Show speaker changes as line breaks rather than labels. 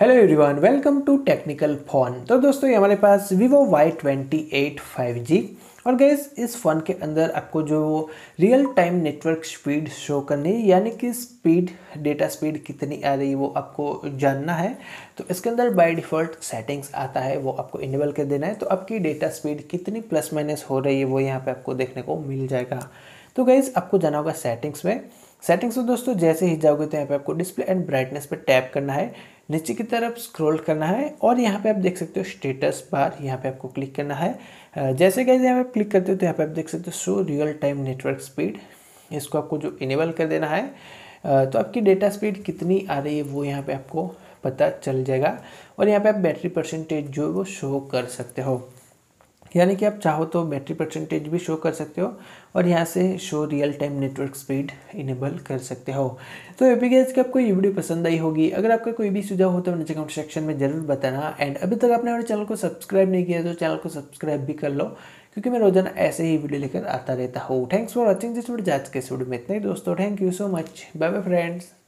hello everyone welcome to technical phone तो दोस्तों ये हमारे पास Vivo Y twenty eight five G और गैस इस फ़ोन के अंदर आपको जो real time network speed show करनी है यानी कि स्पीड डेटा स्पीड कितनी आ रही है वो आपको जानना है तो इसके अंदर बाय डिफ़ॉल्ट सेटिंग्स आता है वो आपको इनेबल कर देना है तो आपकी डेटा स्पीड कितनी प्लस माइनस हो रही है वो यहाँ पर आपको देखने को मिल जाएगा तो गैस आपको जाना होगा सेटिंग्स में सेटिंग्स में दोस्तों जैसे ही जाओगे तो यहाँ पर आपको डिस्प्ले एंड ब्राइटनेस पर टैप करना है नीचे की तरफ स्क्रॉल करना है और यहाँ पे आप देख सकते हो स्टेटस बार यहाँ पे आपको क्लिक करना है जैसे कैसे यहाँ पे क्लिक करते हो तो यहाँ पे आप देख सकते हो show real time network speed इसको आपको जो इनेबल कर देना है तो आपकी डेटा स्पीड कितनी आ रही है वो यहाँ पे आपको पता चल जाएगा और यहाँ पे आप बैटरी परसेंटेज जो है वो शो कर सकते हो यानी कि आप चाहो तो बैटरी परसेंटेज भी शो कर सकते हो और यहाँ से show real time network speed enable कर सकते हो तो एपी गैस की आपको ये वीडियो पसंद आई होगी अगर आपका कोई भी सुझाव हो तो नीचे कमेंट सेक्शन में जरूर बताना एंड अभी तक आपने हमारे चैनल को सब्सक्राइब नहीं किया तो चैनल को सब्सक्राइब भी कर लो क्योंकि मैं रोजाना ऐसे ही वीडियो लेकर आता रहता हूँ thanks for watching this video आज के इस वीडियो में इतना ही दोस्तों thank you so much bye bye friends